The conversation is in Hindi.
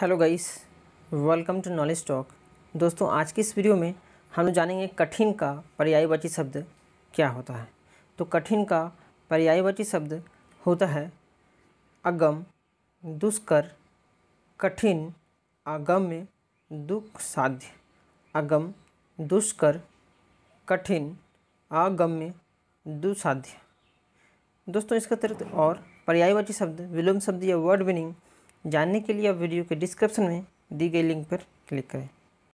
hello guys welcome to knowledge talk दोस्तों आज की इस वीडियो में हम जानेंगे कठिन का पर्यायवाची शब्द क्या होता है तो कठिन का पर्यायवाची शब्द होता है अगम दुष्कर कठिन अगम्य दुख साध्य अगम दुष्कर कठिन अगम्य दुसाध्य दोस्तों इसका अतिरिक्त और पर्यायवाची शब्द विलोम शब्द या वर्ड विनिंग जानने के लिए आप वीडियो के डिस्क्रिप्शन में दी गई लिंक पर क्लिक करें